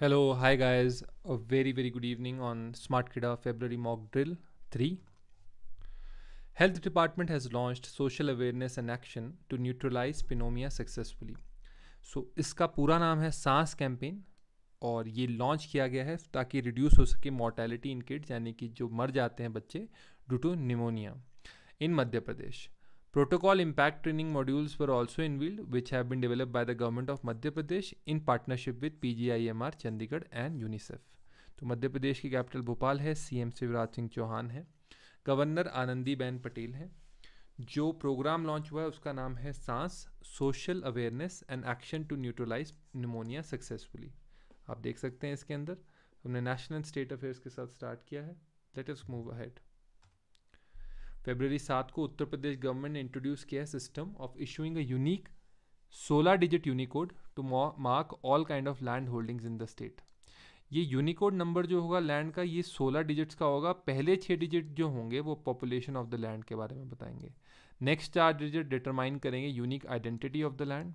Hello, hi guys. A very, very good evening on SmartKida February mock drill 3. Health department has launched social awareness and action to neutralize pneumonia successfully. So इसका पूरा नाम है सांस campaign और ये launch किया गया है ताकि रिड्यूस हो सके मॉर्टेलिटी इन किड्स यानी कि जो मर जाते हैं बच्चे due to pneumonia in Madhya Pradesh Protocol impact training modules were also unveiled, which have been developed by the government of Madhya Pradesh in partnership with PGIMR, Chandigarh and UNICEF. तो मध्य प्रदेश की कैपिटल भोपाल है सीएम शिवराज सिंह चौहान हैं गवर्नर आनंदीबेन पटेल हैं जो programme launch हुआ है उसका नाम है SAANS social awareness and action to neutralise pneumonia successfully आप देख सकते हैं इसके अंदर हमने नेशनल स्टेट अफेयर्स के साथ स्टार्ट किया है let us move ahead February सात को उत्तर प्रदेश गवर्नमेंट ने इंट्रोड्यूस किया है system of issuing a unique सोलह digit unicode to mark all kind of land holdings in the state ये यूनिकोड नंबर जो होगा लैंड का ये सोलह डिजिट्स का होगा पहले छः डिजिट जो होंगे वो पॉपुलेशन ऑफ द लैंड के बारे में बताएंगे नेक्स्ट चार डिजिट डिटरमाइन करेंगे unique identity of the land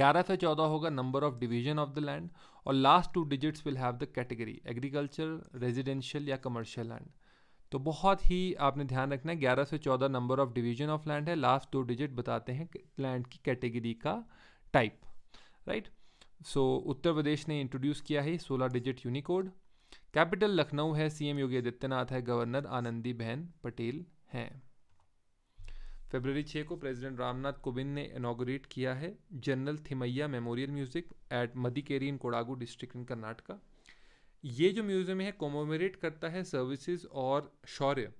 ग्यारह से चौदह होगा number of division of the land और last two digits will have the category agriculture residential या कमर्शियल लैंड तो बहुत ही आपने ध्यान रखना है ग्यारह से चौदह number of division of land है लास्ट दो डिजिट बताते हैं लैंड की कैटेगरी का टाइप राइट सो उत्तर प्रदेश ने इंट्रोड्यूस किया है सोलह डिजिट यूनिकोड कैपिटल लखनऊ है सीएम योगी आदित्यनाथ है गवर्नर आनंदी बहन पटेल हैं फेबररी छः को प्रेसिडेंट रामनाथ कोविंद ने इनाग्रेट किया है general Thimayya memorial music at Madikeri in Kodagu district in Karnataka ये जो म्यूज़ियम है कोमोमरेट करता है सर्विसेज और शौर्य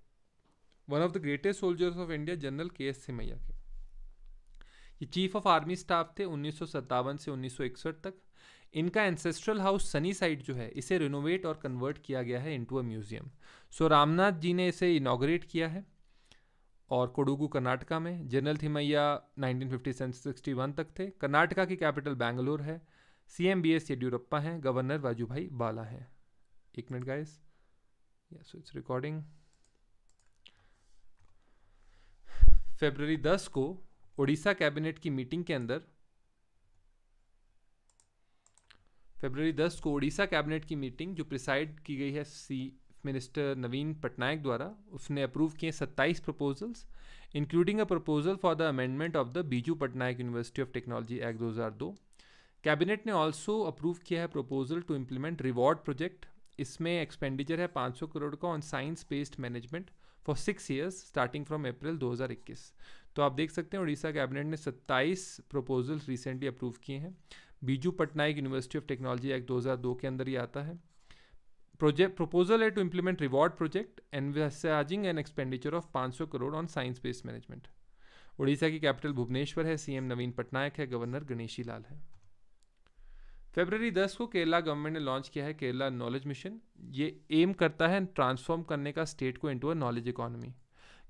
one of the greatest soldiers of India general K S Thimayya के ये चीफ ऑफ आर्मी स्टाफ थे उन्नीस से उन्नीस तक इनका एंसेस्ट्रल हाउस सनी साइड जो है इसे रिनोवेट और कन्वर्ट किया गया है into a museum so Ramnath ji ने इसे इनाग्रेट किया है और कोडुगू कर्नाटका में जनरल थिमैया 1950 सिक्सटी वन तक थे कर्नाटका की कैपिटल बैंगलोर है C M B S Yediyurappa हैं गवर्नर वाजूभाई बाला हैं एक minute guys yeah it's recording recording 10 को ओडिशा कैबिनेट की मीटिंग के अंदर फरवरी 10 को ओडिशा कैबिनेट की मीटिंग जो प्रिसाइड की गई है सी मिनिस्टर नवीन पटनायक द्वारा उसने अप्रूव किए 27 proposals including a proposal for the amendment of the Biju Patnaik university of technology act 2002 cabinet ने ऑल्सो अप्रूव किया है proposal to implement reward project इसमें एक्सपेंडिचर है 500 करोड़ का on science based management for six years starting from April 2021 तो आप देख सकते हैं उड़ीसा कैबिनेट ने 27 प्रपोजल्स रिसेंटली अप्रूव किए हैं Biju Patnaik university of technology act दो के अंदर ही आता है प्रोजेक्ट प्रपोजल है to implement reward project envisaging and expenditure of 500 crore on science based management Orissa की कैपिटल भुवनेश्वर है सीएम नवीन पटनायक है गवर्नर गणेशी लाल है फेबररी 10 को केरला गवर्नमेंट ने लॉन्च किया है केरला नॉलेज मिशन ये एम करता है ट्रांसफॉर्म करने का स्टेट को into a knowledge economy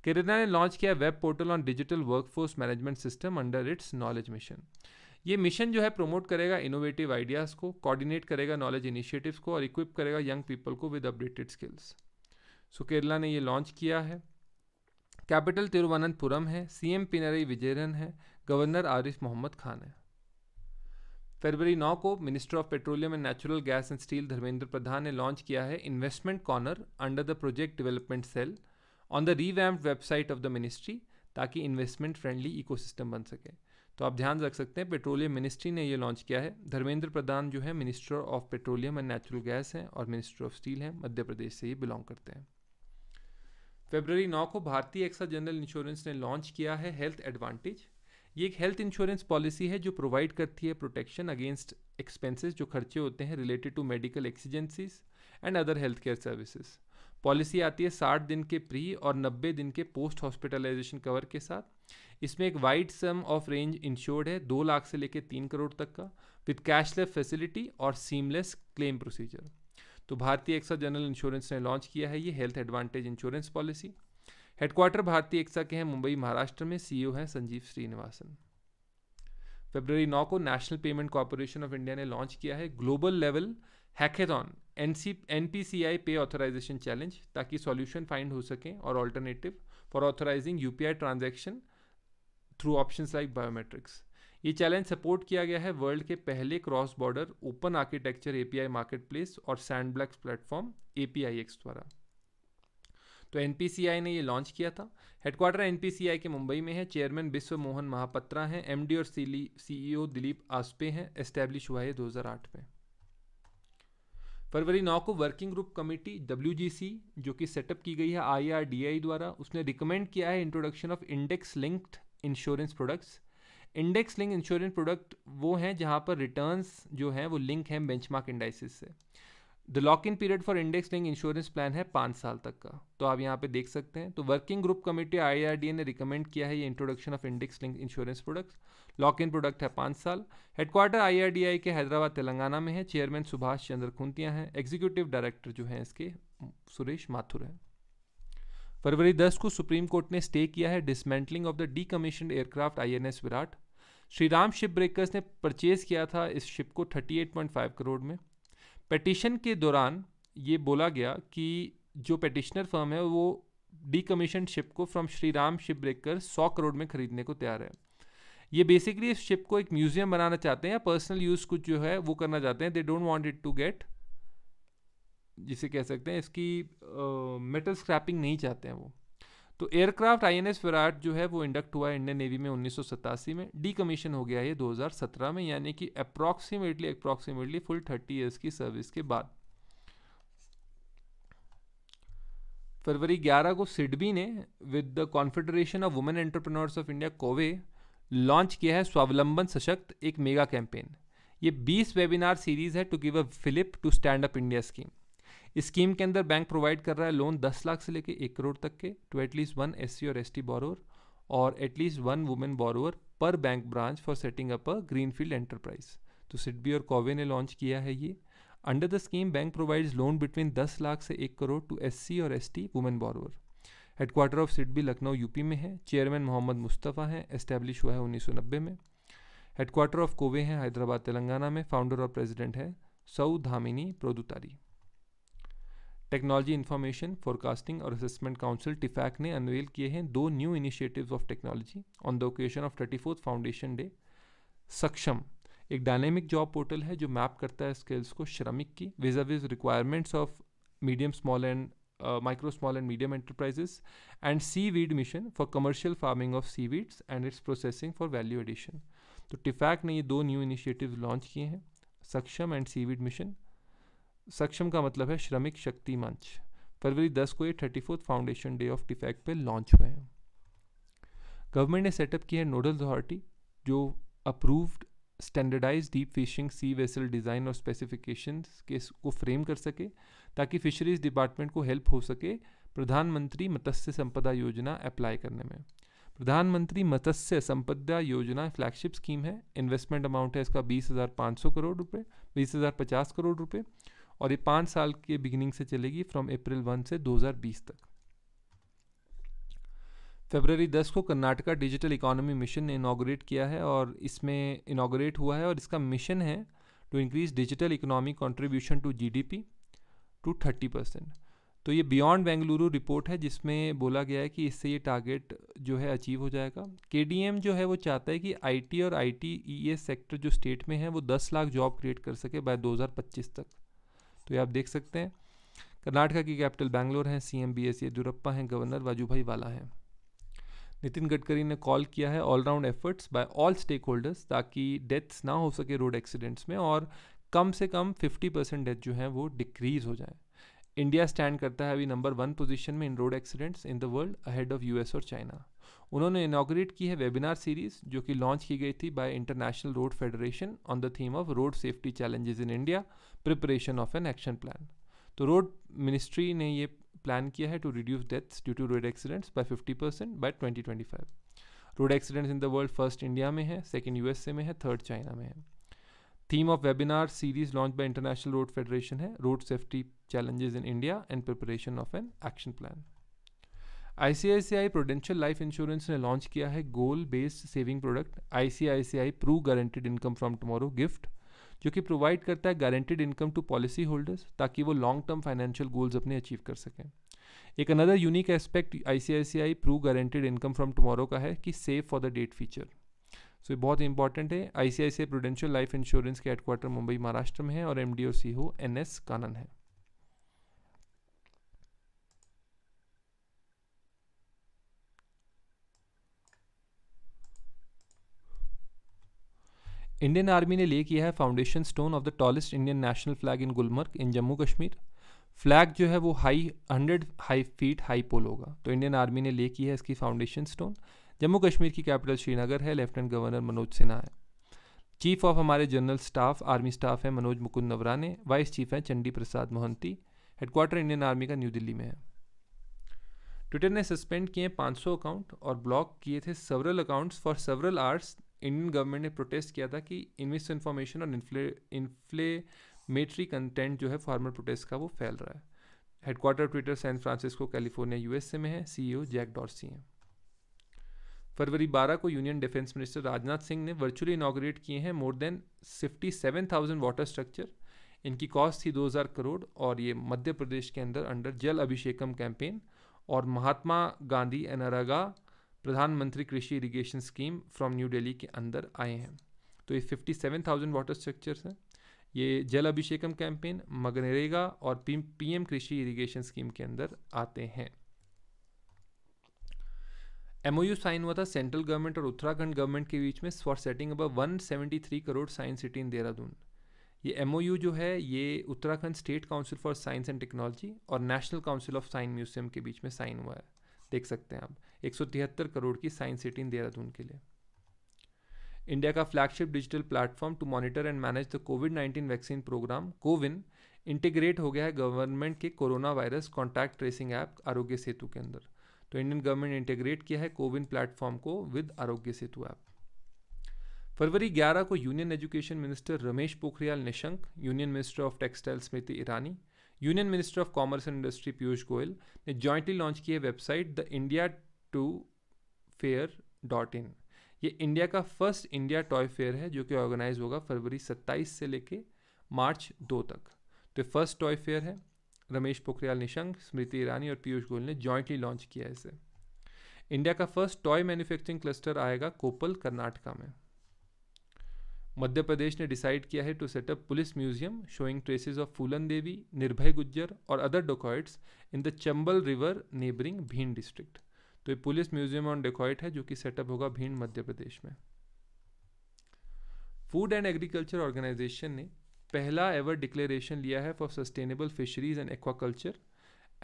Kerala ने लॉन्च किया web portal on digital workforce management system under its knowledge mission ये मिशन जो है प्रमोट करेगा इनोवेटिव आइडियाज़ को कोऑर्डिनेट करेगा नॉलेज इनिशिएटिव्स को और इक्विप करेगा यंग पीपल को with updated skills so Kerala ने ये लॉन्च किया है कैपिटल तिरुवनंतपुरम है सीएम पिनरई विजयरन है गवर्नर आरिफ मोहम्मद खान है फरवरी 9 को minister of petroleum and natural gas and steel Dharmendra Pradhan ने लॉन्च किया है investment corner under the project development cell on the revamped website of the ministry ताकि इन्वेस्टमेंट फ्रेंडली इकोसिस्टम बन सके तो आप ध्यान रख सकते हैं पेट्रोलियम मिनिस्ट्री ने यह लॉन्च किया है धर्मेंद्र प्रधान जो है minister of petroleum and natural gas हैं और मिनिस्टर ऑफ स्टील हैं मध्य प्रदेश से ही बिलोंग करते हैं फेबररी 9 को भारतीय एक्सा जनरल इंश्योरेंस ने लॉन्च किया है हेल्थ एडवांटेज ये एक हेल्थ इंश्योरेंस पॉलिसी है जो प्रोवाइड करती है प्रोटेक्शन अगेंस्ट एक्सपेंसेस जो खर्चे होते हैं related to medical exigencies and other health care services policy आती है साठ दिन के प्री और नब्बे दिन के पोस्ट हॉस्पिटलाइजेशन कवर के साथ इसमें एक wide sum of range insured है दो लाख से लेकर तीन करोड़ तक का विद कैशलेस फैसिलिटी और सीमलेस क्लेम प्रोसीजर तो भारतीय एक्सा जनरल इंश्योरेंस ने लॉन्च किया है ये health advantage insurance policy headquarter Bharti एकता के हैं मुंबई महाराष्ट्र में सीईओ e हैं संजीव श्रीनिवासन फेब्रवरी नौ को national payment corporation of India ने लॉन्च किया है global level hackathon N C N P C I pay authorization challenge ताकि सॉल्यूशन फाइंड हो सकें और alternative for authorizing U P I transaction through option like biometrics ये challenge support किया गया है वर्ल्ड के पहले cross border open architecture API place और सैंड ब्लैक्स प्लेटफॉर्म एक्स द्वारा तो एन ने ये लॉन्च किया था हेडक्वार्टर एन के मुंबई में है चेयरमैन विश्व मोहन महापत्रा हैं एम और CEO e, e Dilip Asbe हैं एस्टैब्लिश हुआ है 2008 में फरवरी नौ को वर्किंग ग्रुप कमेटी डब्ल्यू जो कि सेटअप की गई है आई द्वारा उसने रिकमेंड किया है introduction of index linked insurance products index link insurance product वो हैं जहां पर रिटर्न्स जो हैं वो लिंक हैं बेंचमार्क इंडाइसिस से the lock in period for index link insurance plan है पाँच साल तक का तो आप यहाँ पे देख सकते हैं तो वर्किंग ग्रुप कमेटी ए ने रिकमेंड किया है ये introduction of index link insurance products lock in product है पाँच साल हेडक्वार्टर आई के हैदराबाद तेलंगाना में है चेयरमैन सुभाष चंद्र खुंतिया हैं एग्जीक्यूटिव डायरेक्टर जो हैं इसके सुरेश माथुर हैं फरवरी दस को सुप्रीम कोर्ट ने स्टे किया है dismantling of the decommission aircraft I N S Viraat Shri Ram ship breakers ने परचेज किया था इस शिप को thirty eight point five crore में पटिशन के दौरान ये बोला गया कि जो पटिशनर फर्म है वो डीकमीशन शिप को from Shri Ram ship breaker सौ करोड़ में खरीदने को तैयार है ये बेसिकली इस शिप को एक म्यूजियम बनाना चाहते हैं या पर्सनल यूज़ कुछ जो है वो करना चाहते हैं they don't want it to get जिसे कह सकते हैं इसकी मेटल uh, स्क्रैपिंग नहीं चाहते हैं वो तो एयरक्राफ्ट आई एन विराट जो है वो इंडक्ट हुआ इंडियन नेवी में उन्नीस में डीकमीशन हो गया ये दो में यानी कि approximately approximately full thirty years की सर्विस के बाद फरवरी 11 को सिडबी ने with the confederation of women entrepreneurs of India कोवे लॉन्च किया है स्वावलंबन सशक्त एक मेगा कैंपेन ये 20 वेबिनार सीरीज है to give a fillip to stand up India scheme scheme के अंदर बैंक प्रोवाइड कर रहा है लोन दस लाख से लेकर एक करोड़ तक के टू एटलीस्ट वन एस और एस टी और एटलीस्ट वन वुमेन बोरोवर पर bank branch for setting up a green enterprise तो सिडबी और कोवे ने लॉन्च किया है ये under the scheme bank provides loan between 10 lakh से 1 करोड़ टू एससी और ST women borrower headquarter of SIDBI Lucknow UP में है चेयरमैन मोहम्मद मुस्तफ़ा हैं एस्टैब्लिश हुआ है उन्नीस में हेडक्वार्टर ऑफ कोवे हैं हैदराबाद तेलंगाना में फाउंडर और प्रेजिडेंट है सऊ धामिनी प्रोदुतारी टेक्नोलॉजी इन्फॉर्मेशन फोरकास्टिंग और असेसमेंट काउंसिल टिफैक ने अनवेल किए हैं दो new initiatives of technology on the occasion of thirty fourth foundation day Saksham एक डायनेमिक जॉब पोर्टल है जो मैप करता है स्किल्स को श्रमिक की विज विज requirements of medium small and micro small and medium enterprises and seaweed mission for commercial farming of seaweeds and its processing for value addition तो टिफैक ने ये दो न्यू इनिशिएटिव लॉन्च किए हैं सक्षम एंड सी वीड मिशन सक्षम का मतलब है श्रमिक शक्ति मंच फरवरी 10 को ये थर्टी फाउंडेशन डे ऑफ डिफेक्ट पे लॉन्च हुए हैं गवर्नमेंट ने सेटअप किया है नोडल अथॉरिटी जो approved standardize deep fishing sea vessel design और स्पेसिफिकेशन के को फ्रेम कर सके ताकि फिशरीज डिपार्टमेंट को हेल्प हो सके प्रधानमंत्री मत्स्य संपदा योजना अप्लाई करने में प्रधानमंत्री मत्स्य संपदा योजना फ्लैगशिप स्कीम है इन्वेस्टमेंट अमाउंट है इसका बीस हज़ार पाँच सौ करोड़ रुपये बीस हज़ार पचास करोड़ रुपये और ये पाँच साल के बिगिनिंग से चलेगी फ्रॉम अप्रैल वन से 2020 तक फेबररी 10 को कर्नाटका डिजिटल इकोनॉमी मिशन ने इनाग्रेट किया है और इसमें इनाग्रेट हुआ है और इसका मिशन है to increase digital economy contribution to G P to thirty percent तो ये बियॉन्ड बेंगलुरु रिपोर्ट है जिसमें बोला गया है कि इससे ये टारगेट जो है अचीव हो जाएगा के जो है वो चाहता है कि टी और आई टी सेक्टर जो स्टेट में है वो दस लाख जॉब क्रिएट कर सके बाय पच्चीस तक तो ये आप देख सकते हैं कर्नाटका की कैपिटल बैंगलोर है C M B S Yediyurappa हैं गवर्नर वाजूभाई वाला हैं नितिन गडकरी ने कॉल किया है all round efforts by all stakeholders ताकि डेथ्स ना हो सके रोड एक्सीडेंट्स में और कम से कम 50 परसेंट डेथ जो है वो डिक्रीज हो जाए इंडिया स्टैंड करता है अभी नंबर वन पोजीशन में in road accidents in the world ahead of US और चाइना उन्होंने इनाग्रेट की है वेबिनार सीरीज़ जो कि लॉन्च की गई थी by international road federation on the theme of road safety challenges in India preparation of an action plan तो रोड मिनिस्ट्री ने ये प्लान किया है to reduce deaths due to road accidents by fifty percent by twenty twenty five road accidents in the world first India में है second you में है third China में है theme of webinar series launch by international road federation है road safety challenges in India and preparation of an action plan I prudential life insurance ने launch किया है goal based saving product I pru guaranteed income from tomorrow gift जो कि provide करता है guaranteed income to policy holders ताकि वो long term financial goals अपने अचीव कर सकें एक another unique aspect I pru guaranteed income from tomorrow का है कि save for the date feature so ये बहुत इंपॉर्टेंट है I C prudential life insurance के हेडक्वार्टर मुंबई महाराष्ट्र में है और एम डी ओ सी हो एन एस कानन है इंडियन आर्मी ने ले किया है foundation stone of the tallest Indian national flag in Gulmarg in Jammu Kashmir flag जो है वो high hundred high feet high pole होगा तो इंडियन आर्मी ने ले की है इसकी फाउंडेशन स्टोन जम्मू कश्मीर की कैपिटल श्रीनगर है लेफ्टिनेंट गवर्नर मनोज सिन्हा है चीफ ऑफ हमारे जनरल स्टाफ आर्मी स्टाफ है मनोज मुकुंद नवराने वाइस चीफ हैं Chandi Prasad Mohanty headquarter Indian army का न्यू दिल्ली में है ट्विटर ने सस्पेंड किए 500 अकाउंट और ब्लॉक किए थे several accounts for several arts Indian government ने प्रोटेस्ट किया था कि इनमिस इन्फॉर्मेशन और इन्फ्ले इन्फ्लेमेटरी कंटेंट जो है फार्मर प्रोटेस्ट का वो फैल रहा है headquarter Twitter San Francisco California USA में है सीईओ जैक डॉर्सी हैं फरवरी 12 को union defence minister Rajnath Singh ने वर्चुअली इनाग्रेट किए हैं more than fifty seven thousand water structure इनकी कॉस्ट थी 2000 करोड़ और ये मध्य प्रदेश के अंदर अंडर जल अभिषेकम कैंपेन और महात्मा Gandhi NREGA Pradhan Mantri Krishi irrigation scheme from new Delhi के अंदर आए हैं तो ये fifty seven thousand water structures हैं ये जल अभिषेकम कैंपेन मगनरेगा और पीएम कृषि इरीगेशन स्कीम के अंदर आते हैं एमओयू साइन हुआ था सेंट्रल गवर्नमेंट और उत्तराखंड गवर्नमेंट के बीच में for setting up three crore science city in Dehradun ये एम जो है ये Uttarakhand state council for science and technology और national council of science museum के बीच में साइन हुआ है देख सकते हैं आप एक करोड़ की साइंस सिटी इन देहरादून के लिए इंडिया का flagship digital platform to monitor and manage the COVID 19 vaccine programme CoWIN integrate हो गया है गवर्नमेंट के corona virus contact tracing app Aarogya Setu के अंदर तो इंडियन गवर्नमेंट ने इंटीग्रेट किया है कोविन प्लेटफॉर्म को विद आरोग्य सेतु ऐप फरवरी 11 को union education minister Ramesh Pokhriyal Nishank union minister of textile Smriti Irani union minister of commerce and industry Piyush Goyal ने जॉइंटली लॉन्च की है website the India to fair dot in ये इंडिया का फर्स्ट इंडिया टॉय फेयर है जो कि ऑर्गेनाइज होगा फरवरी 27 से लेके मार्च 2 तक तो फर्स्ट टॉय फेयर है रमेश पोखरियाल निशंक स्मृति ईरानी और पीयूष गोयल ने जॉइंटली लॉन्च किया है इसे इंडिया का फर्स्ट टॉय मैन्युफैक्चरिंग क्लस्टर आएगा कोपल कर्नाटका में मध्य प्रदेश ने डिसाइड किया है to set up police museum showing traces of Phoolan Devi Nirbhay Gujjar और other dacoits in the Chambal river neighbouring Bhind district तो ये पुलिस म्यूजियम ऑन डेकॉइट है जो कि सेटअप होगा भीड़ मध्य प्रदेश में फूड एंड एग्रीकल्चर ऑर्गेनाइजेशन ने पहला एवर डिक्लेरेशन लिया है for sustainable fisheries and aquaculture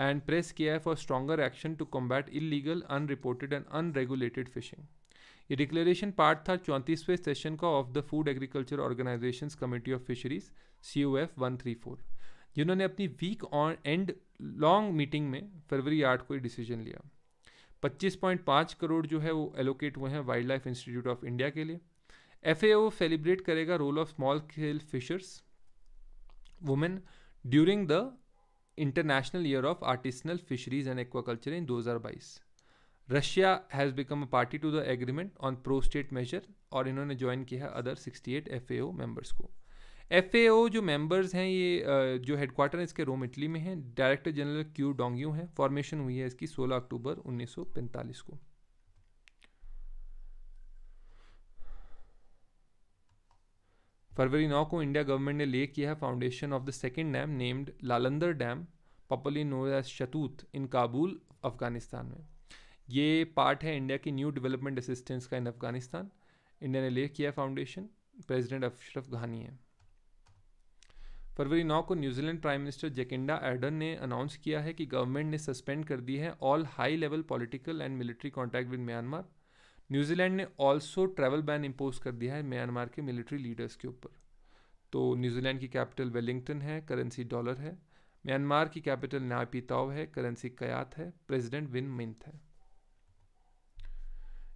and press किया है for stronger action to combat illegal unreported and unregulated fishing ये डिक्लेरेशन पार्ट था चौंतीसवें सेशन का of the food agriculture organisation committee of fisheries C O F one three four जिन्होंने अपनी week on and long meeting में फरवरी आठ को ये डिसीजन लिया 25.5 करोड़ जो है वो एलोकेट हुए हैं wild life institute of India के लिए एफ सेलिब्रेट करेगा role of small scale fishers women during the international year of artisanal fisheries and aquaculture in 2022 Russia has become a party to the agreement on pro state measure और इन्होंने join किया है other 68 FAO members को F जो members हैं ये जो headquarter है इसके रोम इटली में है डायरेक्टर जनरल क्यू डोंग्यू हैं फॉर्मेशन हुई है इसकी 16 अक्टूबर 1945 को फरवरी 9 को इंडिया गवर्नमेंट ने ले किया है foundation of the second dam named Lalandar dam popularly known as Shahtoot in Kabul Afghanistan में ये पार्ट है इंडिया की न्यू डेवलपमेंट असिस्टेंस का इन अफगानिस्तान इंडिया ने ले किया फाउंडेशन प्रेसिडेंट अशरफ घानी है फरवरी 9 को New Zealand prime minister Jacinda Ardern ने अनाउंस किया है कि गवर्नमेंट ने सस्पेंड कर दी है all high level political and military contact with Myanmar New Zealand ने ऑल्सो ट्रैवल बैन इम्पोज कर दिया है म्यांमार के मिलिट्री लीडर्स के ऊपर तो न्यूजीलैंड की कैपिटल वेलिंगटन है करेंसी डॉलर है म्यांमार की कैपिटल न्यापिताव है करेंसी कयात है प्रेजिडेंट विन मिंथ है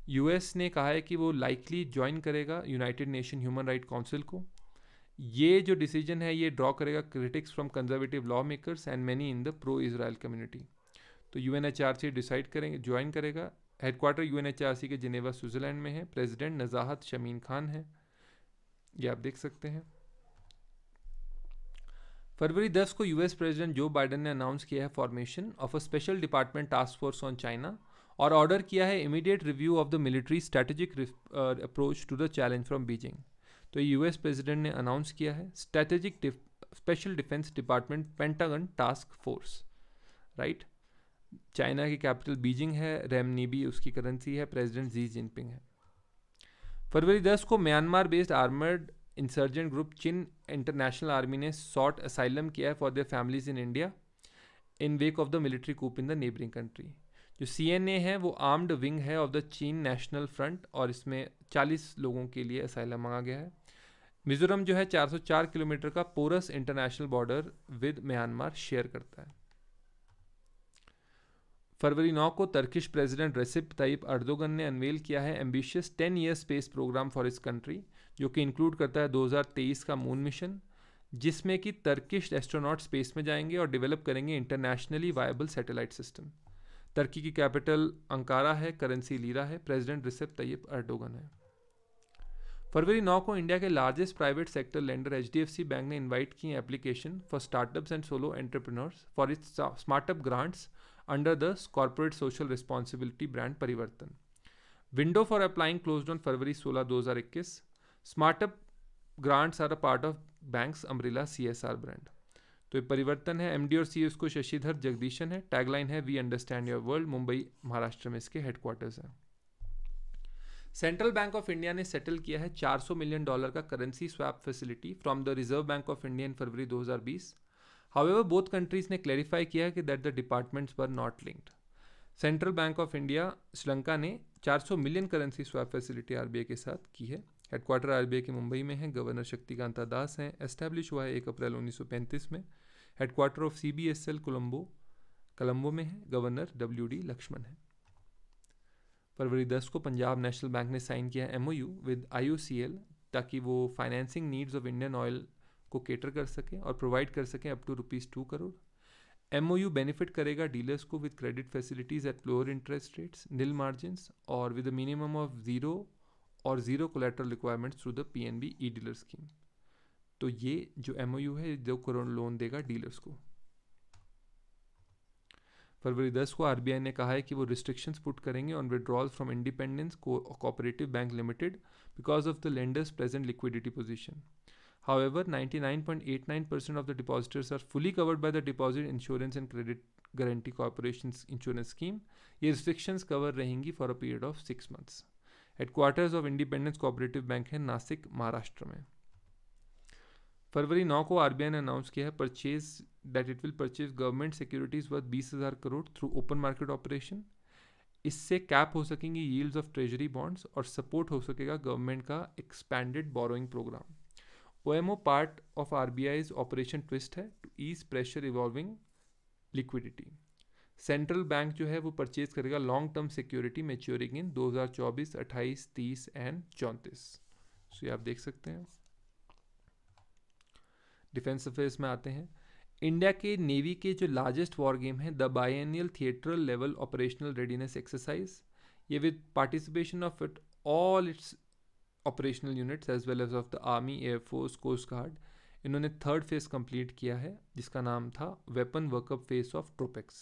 यूएस ने कहा है कि वो लाइकली ज्वाइन करेगा United Nation human right council को ये जो डिसीजन है ये ड्रॉ करेगा critics from conservative law makers and many in the pro Israel community तो यू डिसाइड करेंगे ज्वाइन करेगा हेडक्वार्टर यू के जिनेवा स्विट्ज़रलैंड में है प्रेसिडेंट नज़ाहत शमीन खान है ये आप देख सकते हैं फरवरी 10 को यूएस प्रेसिडेंट जो बाइडन ने अनाउंस किया है formation of a special department task force on China और ऑर्डर किया है immediate review of the military strategic approach to the challenge from Beijing तो यूएस प्रेसिडेंट ने अनाउंस किया है strategic special defence department Pentagon task force right China की capital Beijing है renminbi उसकी करेंसी है प्रेसिडेंट जी जिनपिंग है फरवरी 10 को Myanmar based armoured insurgent group Chin international army ने सॉट असाइलम किया है for their families in India in wake of the military coup in the neighbouring country जो सी एन ए है वो armed wing है of the Chin national front और इसमें 40 लोगों के लिए असाइलम मांगा गया है मिजोरम जो है 404 किलोमीटर का porous international border with Myanmar share करता है फरवरी 9 को Turkish president Recep Tayyip Erdogan ने अनवेल किया है ambitious 10 year space programme for इस कंट्री जो कि इंक्लूड करता है 2023 का मून मिशन जिसमें कि तर्किश एस्ट्रोनॉट स्पेस में जाएंगे और डेवलप करेंगे internationally viable satellite system Turkey की कैपिटल अंकारा है करेंसी लीरा है प्रेजिडेंट रिसेप तैयब अर्डोगन है फरवरी नौ को इंडिया के largest private sector lender H bank ने इन्वाइट किए application for startups and solo entrepreneurs for its smartup grants under the corporate social responsibility brand Parivartan window for applying close on February सोलह दो हजार इक्कीस smartup grants are a part of banks अमरीला C S R brand तो ये परिवर्तन है M D और सी उसको शशिधर जगदीशन है टैगलाइन है we understand your world Mumbai Maharashtra में इसके हेडक्वार्टर्स हैं सेंट्रल बैंक ऑफ इंडिया ने सेटल किया है 400 मिलियन डॉलर का currency swap facility from the Reserve Bank of India in February 2020 however both countries ने क्लैरिफाई किया कि that the departments were not linked Central Bank of India Sri Lanka ने 400 million currency swap facility R के साथ की है headquarter are के मुंबई में है गवर्नर शक्तिकांता दास हैं एस्टैब्लिश हुआ है एक अप्रैल उन्नीस में headquarter of C B S L Colombo Colombo में है गवर्नर डब्ल्यू डी लक्ष्मण है फरवरी 10 को पंजाब नेशनल बैंक ने साइन किया एम विद आई ताकि वो financing needs of Indian Oil को केटर कर सकें और प्रोवाइड कर सकें up to rupees two crore M benefit करेगा डीलर्स को with credit facilities at lower interest rates nil margins और विद मिनिमम ऑफ ज़ीरो और zero collateral requirements through the P N B E dealer scheme तो ये जो M है दो crore loan देगा डीलर्स को फरवरी 10 को आरबीआई ने कहा है कि वो रिस्ट्रिक्शंस पुट करेंगे on withdrawal from independence cooperative bank limited because of the lenders present liquidity position at nine percent of the depositors are fully covered by the deposit insurance and credit guarantee corporation insurance scheme ये restrictions cover रहेंगी for a period of six months headquarters of independence cooperative bank है नासिक महाराष्ट्र में फरवरी नौ को आई ने announce किया है purchase that it will purchase government securities worth बीस हज़ार crore through open market operation इससे कैप हो सकेंगी यील्ड्स ऑफ ट्रेजरी बॉन्ड्स और सपोर्ट हो सकेगा गवर्नमेंट का expanded borrowing programme O M O part of R B I's operation twist है to ease pressure evolving liquidity central bank जो है वो परचेज करेगा long term security maturing in दो हजार चौबीस अट्ठाईस तीस एंड चौंतीस सो ये आप देख सकते हैं डिफेंस अफेयर्स में आते हैं इंडिया के नेवी के जो लार्जेस्ट वॉर गेम है the biennial theatre level operational readiness exercise ये with participation of it all its operational units as well as of the army air force coast guard इन्होंने third phase complete किया है जिसका नाम था weapon work up phase of TROPEX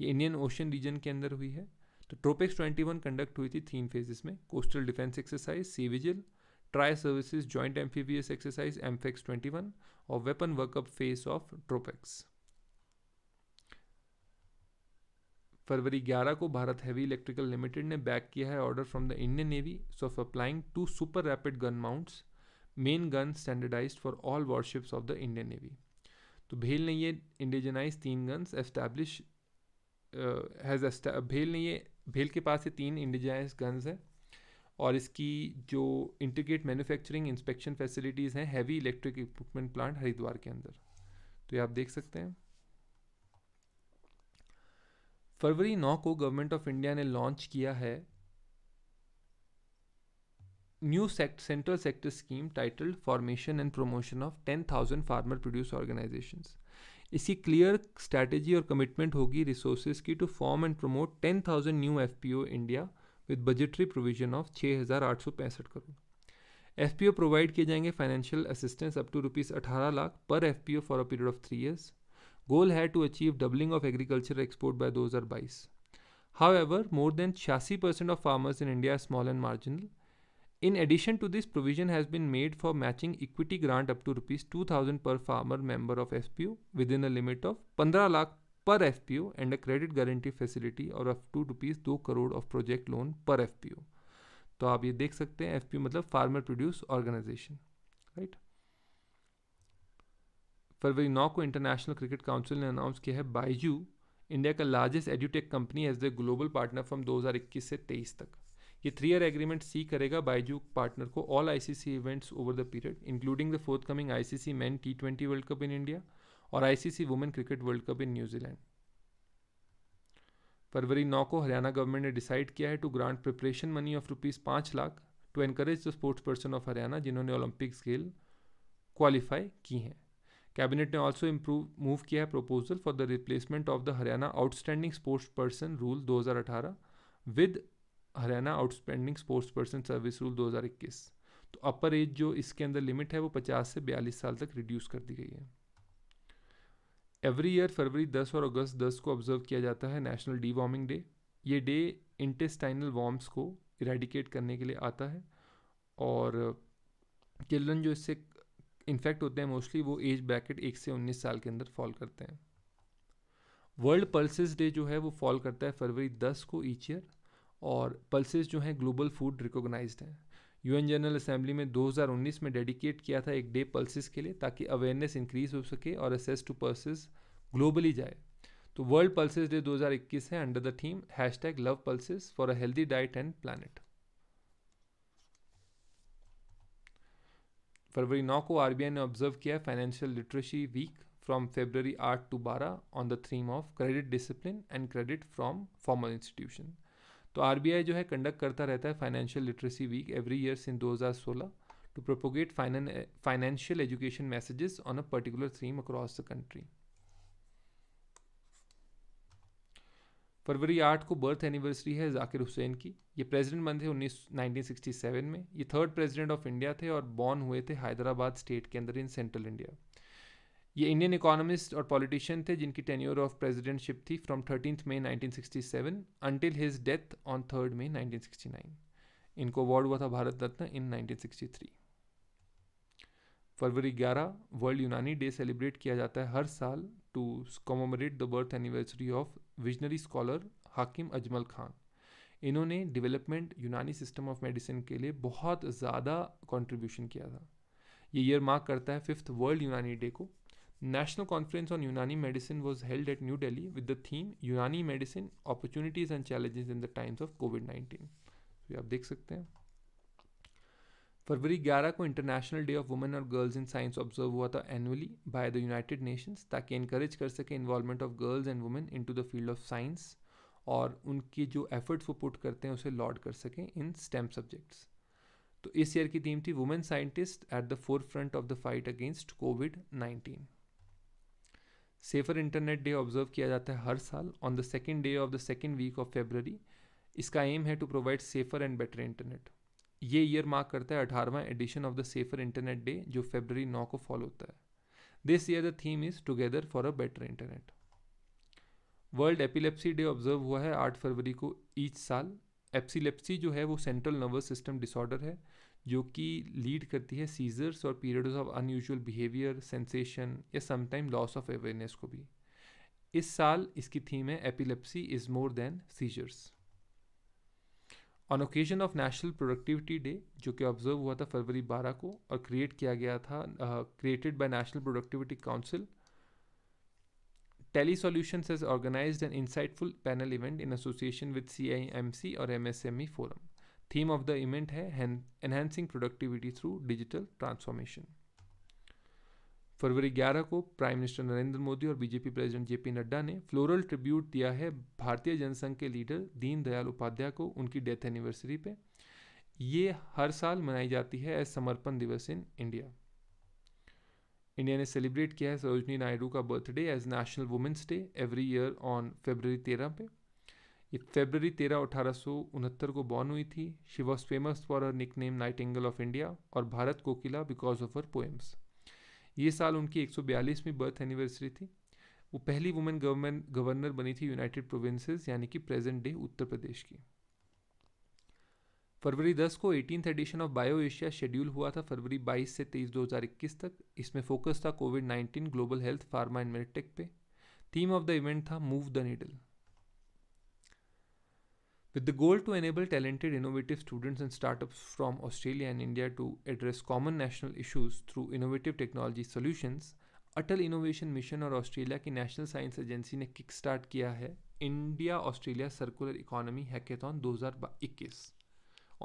ये Indian ocean reason के अंदर हुई है तो ट्रोपेक्स वन कंडक्ट हुई थी तीन फेजेस में coastal defence exercise sea vigil tri services joint amphibious exercise AMPHEX one और weapon work up phase of TROPEX फरवरी 11 को भारत हैवी इलेक्ट्रिकल लिमिटेड ने बैक किया है order from the Indian navy of applying two super rapid gun mounts main gun standardise for all warships of the Indian navy तो भेल ने ये indigenise तीन गन्स एस्टैब्लिश हैज़ भेल ने ये भेल के पास ये तीन इंडिजनाइज गन्स हैं और इसकी जो इंटीग्रेट मैन्युफैक्चरिंग इंस्पेक्शन फैसिलिटीज़ हैं heavy electric equipment plant Haridwar के अंदर तो ये आप देख सकते हैं फरवरी नौ को गवर्नमेंट ऑफ इंडिया ने लॉन्च किया है new sect central sector scheme titled formation and promotion of ten thousand farmer produce organisation इसकी क्लियर स्ट्रैटेजी और कमिटमेंट होगी रिसोर्सेज की to form and promote ten thousand new F P O India with budgetary provision of छः हज़ार आठ सौ पैंसठ crore F P O provide किए जाएंगे financial assistance up to rupees अठारह lakh per F P O for a period of three years goal है to achieve doubling of agriculture export by दो हज़ार बाईस हाउ एवर मोर देन छियासी percent of farmers in India small and marginal provision has been made for matching equity grant up to rupees two thousand per farmer member of F P O within a limit of पंद्रह lakh per F P O and a credit guarantee facility और of to rupees दो crore of project loan per F P O तो आप ये देख सकते हैं F P O मतलब फार्मर प्रोड्यूस ऑर्गेनाइजेशन राइट फरवरी नौ को इंटरनेशनल क्रिकेट काउंसिल ने अनाउंस किया है बाइजू इंडिया का largest edutech company as the global partner from 2021 से 23 तक ये थ्री ईयर एग्रीमेंट सी करेगा बाइजू पार्टनर को all ICC events over the period including the forthcoming ICC men T twenty World Cup in India और ICC women cricket World Cup in New Zealand फरवरी नौ को Haryana government ने decide किया है to grant preparation money of rupees पांच lakh to encourage the sports person of Haryana जिन्होंने Olympic खेल क्वालिफाई की हैं कैबिनेट ने ऑल्सो इम्प्रूव मूव किया है proposal for the replacement of the Haryana outstanding sports person rule 2018 with Haryana outstanding sports person service rule 2021 तो अपर as जो इसके अंदर लिमिट है वो 50 से 42 साल तक रिड्यूस कर दी गई है एवरी ईयर फरवरी 10 और अगस्त 10 को ऑब्जर्व किया जाता है नेशनल डी वार्मिंग डे ये डे इंटेस्टाइनल वॉर्म्स को इरेडिकेट करने के लिए आता है और चिल्ड्रन uh, जो इससे इन्फेक्ट होते हैं मोस्टली वो एज ब्रैकेट एक से उन्नीस साल के अंदर फॉल करते हैं वर्ल्ड पल्सेस डे जो है वो फॉल करता है फरवरी 10 को ईच ईयर और पल्सेस जो हैं ग्लोबल फूड रिकोगनाइज हैं यूएन जनरल असेंबली में 2019 में डेडिकेट किया था एक डे पल्सिस के लिए ताकि अवेयरनेस इंक्रीज हो सके और एसेस टू पल्सिस ग्लोबली जाए तो वर्ल्ड पल्सिस डे 2021 है under the theme hashtag love pulses for a healthy diet and planet फरवरी नौ को आरबीआई ने ऑब्जर्व किया financial literacy week from February आठ टू बारह on the theme of credit discipline and credit from formal institution तो RBI जो है कंडक्ट करता रहता है financial literacy week every year in 2016 to propagate financial education messages on a particular theme across the country फरवरी आठ को birth anniversary है जाकिर हुसैन की ये प्रेसिडेंट बने थे उन्नीस में ये थर्ड प्रेसिडेंट ऑफ इंडिया थे और बॉर्न हुए थे हैदराबाद स्टेट के अंदर इन सेंट्रल इंडिया ये इंडियन इकोनॉमिस्ट और पॉलिटिशियन थे जिनकी टेन्योर ऑफ प्रेसिडेंटशिप थी from thirteen May 1967 until his death on third May 1969 इनको अवार्ड हुआ था भारत रत्न इन 1963 फरवरी 11 वर्ल्ड यूनानी डे सेलिब्रेट किया जाता है हर साल to commemorate the birth anniversary of visionary scholar Hakim Ajmal Khan इन्होंने डेवलपमेंट यूनानी सिस्टम ऑफ मेडिसिन के लिए बहुत ज़्यादा कंट्रीब्यूशन किया था ये ईयर मार्क करता है फिफ्थ वर्ल्ड यूनानी डे को National Conference on यूनानी Medicine was held at New Delhi with the theme यूनानी Medicine Opportunities and Challenges in the Times of COVID nineteen तो आप देख सकते हैं फरवरी 11 को इंटरनेशनल डे ऑफ वुमेन और गर्ल्स इन साइंस ऑब्जर्व हुआ था annually by the United Nations ताकि इनकरेज कर सके involvement of girls and women into the field of science और उनके जो एफर्ट्स वो पुट करते हैं उसे लॉड कर सकें इन स्टेम सब्जेक्ट्स तो इस ईयर की थीम थी women scientist at the forefront of the fight against COVID nineteen safer internet day observe किया जाता है हर साल on the second day of the second week of February इसका एम है to provide safer and better internet ये year mark करता है अठारहवा edition of the safer internet day जो फेबररी नौ को फॉलो होता है this year the theme is together for a better internet world epilepsy day observe हुआ है आठ फरवरी को ईच साल एप्सीलेप्सी जो है वो सेंट्रल नर्वस सिस्टम डिसऑर्डर है जो कि लीड करती है सीजर्स और periods of unusual behaviour sensation या समटाइम लॉस ऑफ अवेयरनेस को भी इस साल इसकी थीम है epilepsy is more than seizures on occasion of national productivity day जो कि ऑब्जर्व हुआ था फरवरी 12 को और क्रिएट किया गया था created by national productivity council Tally Solutions has organized an insightful panel event in association with CIMC और MSME forum theme of the event है enhancing productivity through digital transformation फरवरी 11 को प्राइम मिनिस्टर नरेंद्र मोदी और BJP president JP Nadda ने floral tribute दिया है भारतीय जनसंघ के लीडर दीनदयाल उपाध्याय को उनकी डेथ एनिवर्सरी पे ये हर साल मनाई जाती है as Samarpan Diwas in India India ने सेलिब्रेट किया है सरोजनी नायडू का birthday as national women's day every year on February तेरह पे ये फेबररी तेरह अठारह को बॉर्न हुई थी she was famous for her nickname nightingale of India और Bharat Kokila because of her poems ये साल उनकी 142वीं बर्थ एनिवर्सरी थी वो पहली वुमेन गवर्नमेंट गवर्नर बनी थी यूनाइटेड प्रोविंसेस यानी कि प्रेजेंट डे उत्तर प्रदेश की फरवरी 10 को eighteen edition of bio Asia schedule हुआ था फरवरी 22 से 23 2021 तक इसमें फोकस था COVID 19 global health pharma and medtech पे थीम ऑफ द इवेंट था move the needle With the goal to enable talented, innovative students and startups from Australia and India to address common national issues through innovative technology solutions, Atal innovation mission और Australia की national science agency ने kick start किया है India Australia circular economy hackathon 2021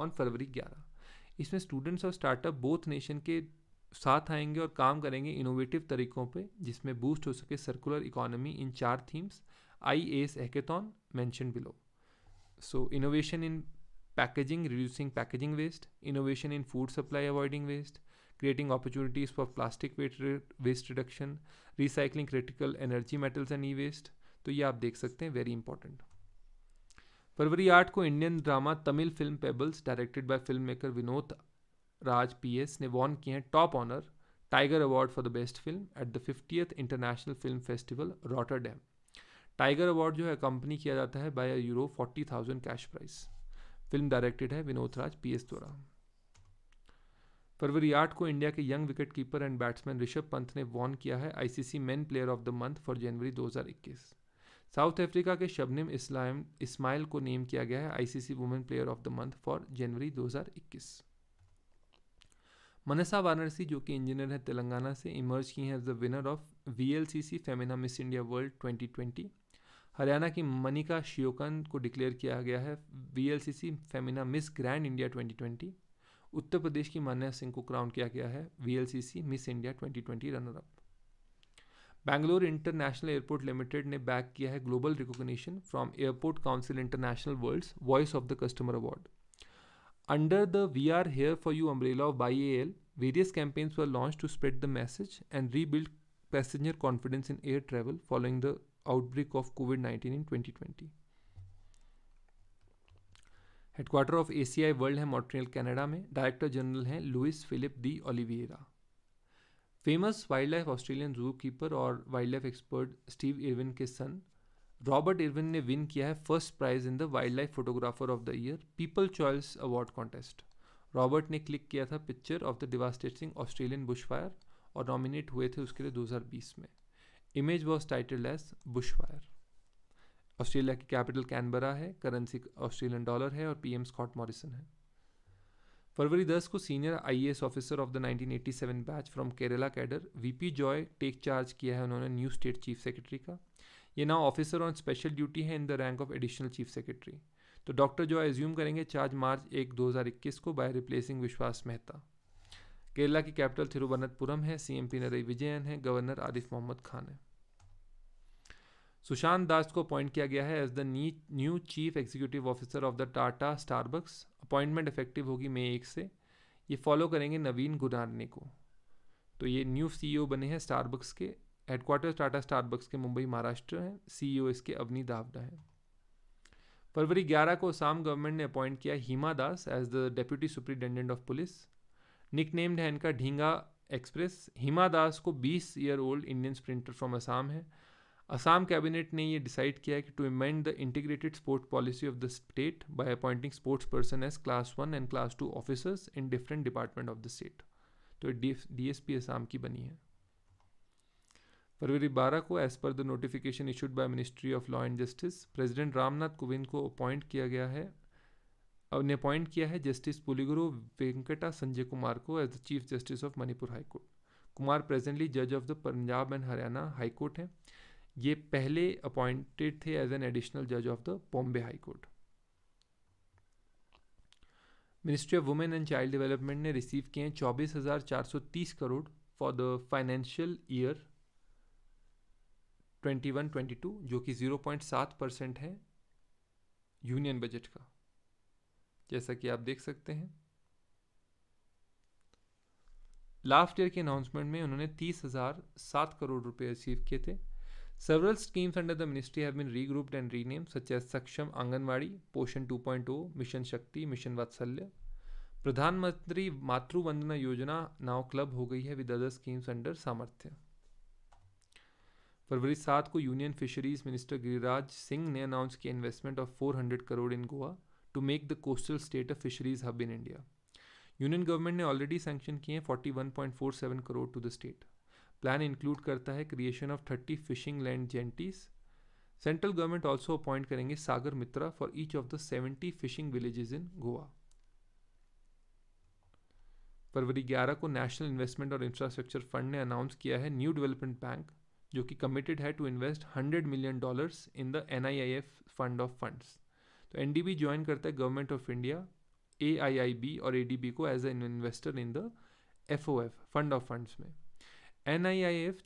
on फरवरी 11 इसमें students और startup both nation के साथ आएंगे और काम करेंगे इनोवेटिव तरीकों पे जिसमें बूस्ट हो सके सर्कुलर इकोनॉमी इन चार थीम्स आई एस hackathon mentioned below So innovation in packaging, reducing packaging waste, innovation in food supply, avoiding waste, creating opportunities for plastic waste, re waste reduction, recycling critical energy metals and e-waste. तो ये आप देख सकते हैं very important फरवरी आठ को Indian drama Tamil film Pebbles directed by film maker Vinod Raj PS ने वॉन किए हैं top honour tiger award for the best film at the fiftieth international film festival Rotterdam tiger award जो है कंपनी किया जाता है by euro forty thousand cash prize film directed है विनोद राज P S द्वारा फरवरी आठ को इंडिया के young wicket keeper and batsman Rishabh Pant ने वॉन किया है ICC men player of the month for January 2021 South Africa के शबनिम इस्लाम इस्माइल को नेम किया गया है ICC women player of the month for January 2021 Manasa Varanasi जो कि इंजीनियर है तेलंगाना से इमर्ज की हैं as the winner of V L C C Femina Miss India World twenty Haryana की मनिका शियोकन को डिक्लेयर किया गया है VLCC Femina Miss Grand India 2020 Uttar Pradesh की मान्या सिंह को क्राउन किया गया है VLCC Miss India 2020 runner up Bangalore international airport limited ने बैक किया है global recognition from airport council international world's voice of the customer award under the we are here for you umbrella of by L various campaigns were launch to spread the message and rebuild passenger confidence in air travel following the outbreak of COVID-19 in 2020. Headquarter of ACI world है Montreal Canada में director general हैं Luis Felipe de Oliveira famous wildlife Australian zoo keeper और wildlife expert Steve Irwin के son Robert Irwin ने win किया है first prize in the wildlife photographer of the year people choice award contest Robert ने click किया था picture of the devastating Australian bushfire और nominate हुए थे उसके लिए 2020 में image was titled as bushfire Australia की कैपिटल कैनबरा है करेंसी ऑस्ट्रेलियन डॉलर है और पीएम स्कॉट मॉरिसन है फरवरी 10 को senior IAS officer of the 1987 batch from Kerala cadre VP Joy take charge किया है उन्होंने न्यू स्टेट चीफ सेक्रेटरी का ये now officer on special duty है in the rank of additional chief secretary तो डॉक्टर जॉय एज्यूम करेंगे चार्ज मार्च एक दो को बाय रिप्लेसिंग विश्वास मेहता केरला की कैपिटल थिरुवनंतपुरम है सीएमपी नरई विजयन है गवर्नर आरिफ मोहम्मद खान है सुशांत दास को अपॉइंट किया गया है as the new chief executive officer of the Tata Starbucks appointment effective होगी मई एक से ये फॉलो करेंगे नवीन गुरारने को तो ये न्यू सीईओ बने हैं स्टारबक्स के हेडक्वार्टर टाटा स्टारबक्स के मुंबई महाराष्ट्र हैं सीईओ इसके अवनी दावडा है फरवरी 11 को आसाम गवर्नमेंट ने अपॉइंट किया Hima Das as the deputy superintendent of police nicknamed है इनका ढींगा एक्सप्रेस हिमा दास को 20 year old Indian sprinter from Assam है असम कैबिनेट ने ये डिसाइड किया है कि to amend the integrated sport policy of the state by appointing sports person as class one and class two officers in different department of the state तो D S P Assam की बनी है फरवरी 12 को as per the notification issued by ministry of law and justice president Ramnath Kovind को appoint किया गया है ने अपॉइंट किया है जस्टिस पुलिगुरु वेंकटा संजय कुमार को as the chief justice of Manipur high court Kumar presently जज of the Punjab and Haryana high court हैं ये पहले अपॉइंटेड थे एज एन एडिशनल जज of the Bombay high court ministry of women and child development ने रिसीव किए हैं चौबीस हज़ार चार सौ तीस crore for the financial year twenty one twenty two जो कि ज़ीरो पॉइंट सात परसेंट है यूनियन बजट का जैसा कि आप देख सकते हैं लास्ट ईयर के अनाउंसमेंट में उन्होंने तीस हज़ार सात करोड़ रुपए रिसीव किए थे Several schemes under the ministry have been regrouped and renamed, such as Saksham Anganwadi, Poshan 2.0, Mission Shakti, Mission Vatsalya. प्रधानमंत्री मातृ वंदना योजना नाव क्लब हो गई है विद अदर स्कीम्स अंडर सामर्थ्य फरवरी सात को union fisheries minister Giriraj Singh ने अनाउंस किया investment of 400 crore in Goa to make the coastal state of fisheries hub in India union government ने ऑलरेडी सैंक्शन किए हैं 41.47 crore to the state plan include करता है creation of thirty fishing land jetties central government also appoint करेंगे Sagar Mitra for each of the seventy fishing villages in Goa फरवरी 11 को national investment और infrastructure fund ने अनाउंस किया है न्यू डेवलपमेंट बैंक जो कि कमिटेड है to invest 100 million dollars in the N fund of funds तो एन ज्वाइन करता है गवर्नमेंट ऑफ इंडिया ए और ए को as an investor in the F fund of funds में एन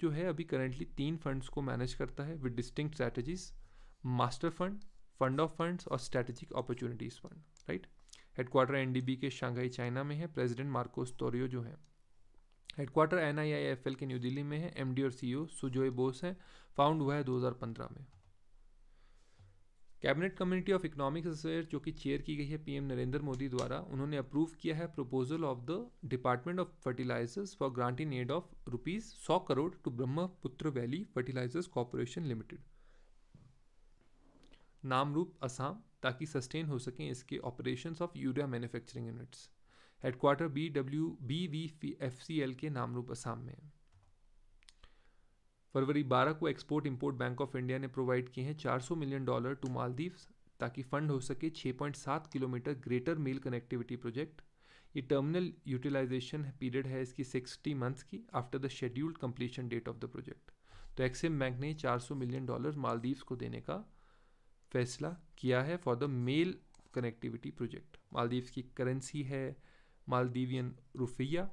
जो है अभी करेंटली तीन फंड्स को मैनेज करता है with distinct strategies master fund fund of funds और strategic opportunities fund right headquarter एन के शंघाई चाइना में है प्रेसिडेंट मार्कोस तोरियो जो है हेडक्वार्टर एन के न्यू दिल्ली में है एम और ओ सुजोय बोस है फाउंड हुआ है दो में cabinet committee of economic affair जो कि चेयर की गई है पीएम नरेंद्र मोदी द्वारा उन्होंने अप्रूव किया है proposal of the department of fertilisers for granting aid of rupees सौ crore to Brahmaputra valley fertilisers corporation limited Namrup Assam ताकि सस्टेन हो सकें इसके operation of urea manufacturing units headquarter B W B V F C L के नामरूप असम में है फरवरी 12 को export import bank of India ने प्रोवाइड किए हैं 400 मिलियन डॉलर टू मालदीव ताकि फंड हो सके 6.7 kilometre greater Male connectivity project ये टर्मिनल यूटिलाइजेशन पीरियड है इसकी 60 मंथ्स की after the scheduled completion date of the project तो एक्सिम बैंक ने 400 मिलियन डॉलर मालदीव्स को देने का फैसला किया है for the Male connectivity project Maldives की करेंसी है मालदीवियन रुफिया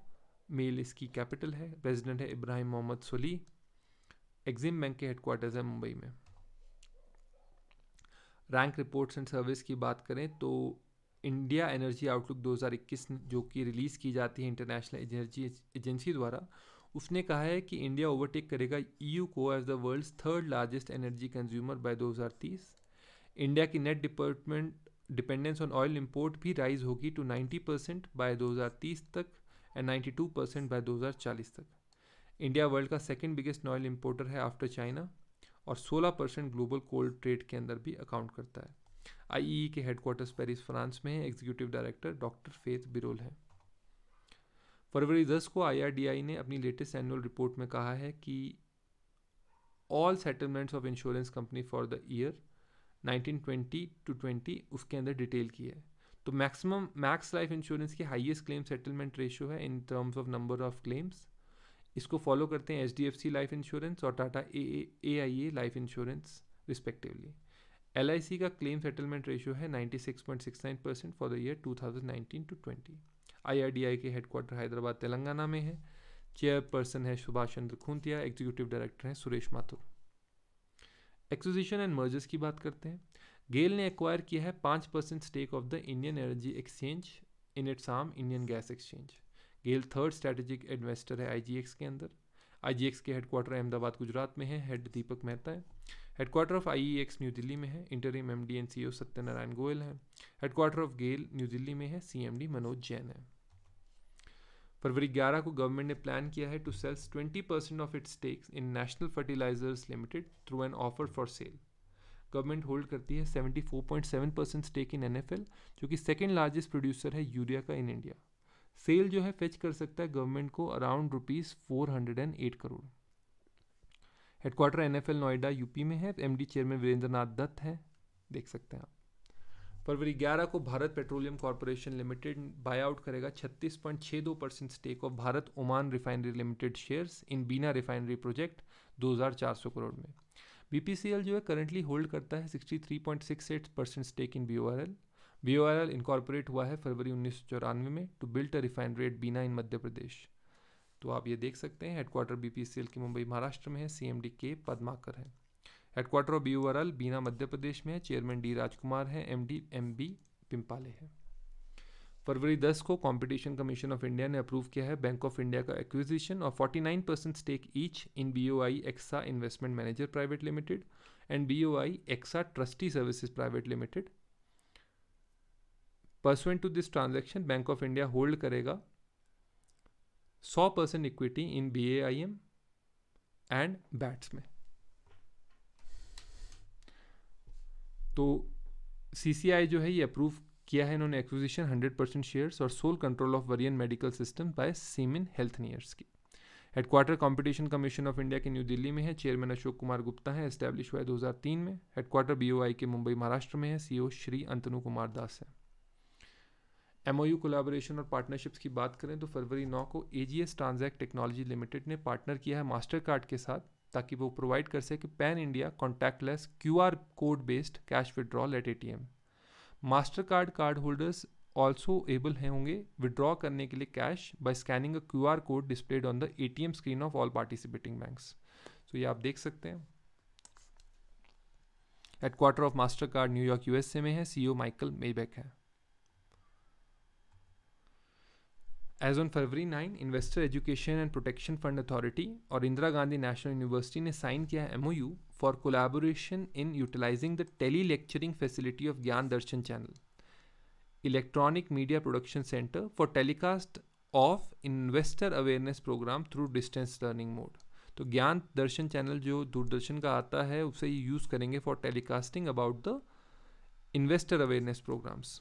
मेल इसकी कैपिटल है प्रेसिडेंट है इब्राहिम मोहम्मद सोली एग्जिम बैंक के हेडक्वार्टर्स है मुंबई में रैंक रिपोर्ट्स एंड सर्विस की बात करें तो इंडिया एनर्जी आउटलुक 2021 जो कि रिलीज़ की जाती है इंटरनेशनल एनर्जी एजेंसी द्वारा उसने कहा है कि इंडिया ओवरटेक करेगा ईयू e को as the world's third largest energy consumer by 2030 India की net department dependence on oil import भी राइज होगी टू नाइन्टी परसेंट बाई दो तक एंड टू परसेंट बाय दो तक इंडिया वर्ल्ड का सेकेंड बिगेस्ट ऑयल इम्पोर्टर है आफ्टर चाइना और 16 परसेंट ग्लोबल कोल्ड ट्रेड के अंदर भी अकाउंट करता है ई e e के हेडक्वार्टर्स पेरिस फ्रांस में है executive director doctor Faith Birol है फरवरी 10 को आई ने अपनी लेटेस्ट एनुअल रिपोर्ट में कहा है कि all settlements of insurance company for the year 1920 to 20 उसके अंदर डिटेल की है तो मैक्सिमम मैक्स लाइफ इंश्योरेंस की हाईएस्ट क्लेम सेटलमेंट रेशियो है in terms of number of claims इसको फॉलो करते हैं H D F C life insurance और Tata A I A life insurance respectively L I C का क्लेम सेटलमेंट रेशियो है 96.69 six point six nine percent for the year two thousand nineteen to twenty I R D I के headquarter Hyderabad Telangana में है chairperson है Subhash Chandra Khuntia executive director हैं Suresh Mathur acquisition and mergers की बात करते हैं गेल ने एक्वायर किया है पाँच percent stake of the Indian energy exchange in its आम Indian gas exchange GAIL third strategic investor है आई के अंदर आई के हेडक्वार्टर अहमदाबाद गुजरात में है हेड दीपक मेहता है headquarter of I New Delhi में है interim M D and C O Satyanarayana Goyal है headquarter of GAIL New Delhi में है C M D Manoj Jain है फरवरी 11 को गवर्नमेंट ने प्लान किया है to sells 20 percent of its stakes in national fertilisers limited through an offer for sale government hold करती है 74.7 परसेंट स्टेक इन एनएफएल जो कि सेकेंड लार्जेस्ट प्रोड्यूसर है यूरिया का इन इंडिया सेल जो है फेच कर सकता है गवर्नमेंट को around rupees four hundred and eight crore headquarter N F L Noida UP में है M D chairman Virendra Nath Dutt है देख सकते हैं आप फरवरी ग्यारह को Bharat petroleum corporation limited out करेगा छत्तीस पॉइंट छः दो percent stake of Bharat Oman refinery limited shares in Bina refinery project दो हज़ार चार सौ करोड़ में एल जो है करंटली होल्ड करता है sixty three point six eight percent stake in B O R L B O R L incorporate हुआ है फरवरी उन्नीस सौ चौरानवे में to built a refinery at Bina in Madhya Pradesh तो आप ये देख सकते हैं headquarter B P C L की मुंबई महाराष्ट्र में है C M D K Padmakar है headquarter of B O R L Bina Madhya Pradesh में है चेयरमैन डी राजकुमार है M D M B Pimpale है फरवरी 10 को कंपटीशन कमीशन ऑफ इंडिया ने अप्रूव किया है बैंक ऑफ इंडिया का एक्विजिशन और 49 percent stake each in B O I AXA investment manager private limited and B O I AXA trustee services private limited pursuant to this transaction bank of India hold करेगा 100 percent equity in B A I M and बैट्स में तो सी सी आई जो है ये approve किया है इन्होंने एक्विजिशन 100 परसेंट शेयर्स और sole control of Varian medical system by Siemens health Healthineers की headquarter competition commission of India के न्यू दिल्ली में है चेयरमैन अशोक कुमार गुप्ता हैं एस्टैब्लिश हुआ है 2003 में हेडक्वार्टर बीओआई के मुंबई महाराष्ट्र में है सीईओ श्री अंतनु कुमार दास हैं एम ओ कोलाबोरेशन और पार्टनरशिप्स की बात करें तो फरवरी नौ को A G S transact technology limited ने पार्टनर किया है मास्टर कार्ड के साथ ताकि वो प्रोवाइड कर सके pan India less Q R code based cash withdrawal at A T M master card card holders also able हैं होंगे विड्रॉ करने के लिए cash by scanning a Q R code displayed on the A T M screen of all participating banks so ये आप देख सकते हैं headquarter of master card New York USA में है सी ओ माइकल बैक है as on February nine investor education and protection fund authority और इंदिरा गांधी नेशनल यूनिवर्सिटी ने साइन किया M O U for collaboration in utilising the tele lecturing facility of Gyan Darshan channel electronic media production centre for telecast of investor awareness programme through distance learning mode तो Gyan Darshan channel जो दूरदर्शन का आता है उसे use करेंगे for telecasting about the investor awareness programmes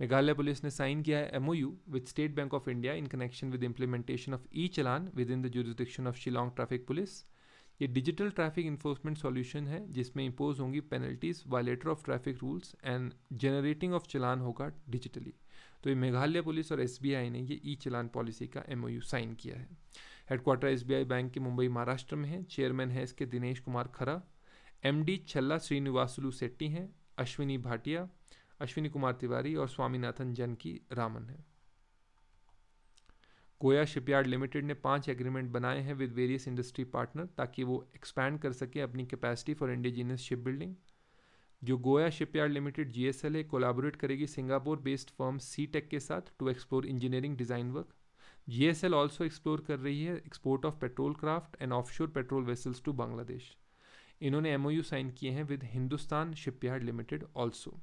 Meghalaya police ने sign किया है MOU with state bank of India in connection with implementation of e challan with in the jurisdiction of Shillong traffic police ये डिजिटल ट्रैफिक इन्फोर्समेंट सॉल्यूशन है जिसमें impose होंगी penalties violator of traffic rules and generating of challan होगा digitally तो ये Meghalaya police और S ने ये ई चलान पॉलिसी का एम साइन किया है हेडक्वार्टर एस बैंक के मुंबई महाराष्ट्र में है चेयरमैन है इसके दिनेश कुमार खरा एम डी छल्ला श्रीनिवासुलू सेट्टी हैं अश्विनी भाटिया अश्विनी कुमार तिवारी और स्वामीनाथन जन की रामन है गोया शिपयार्ड लिमिटेड ने पांच एग्रीमेंट बनाए हैं विद वेरियस इंडस्ट्री पार्टनर ताकि वो एक्सपैंड कर सके अपनी capacity for indigenous ship building जो Goa shipyard limited G S L collaborate करेगी Singapore based firm sea tech के साथ to explore engineering design work G S L also explore कर रही है export of patrol craft and offshore patrol vessels to Bangladesh इन्होंने MOU sign किए हैं with Hindustan shipyard limited also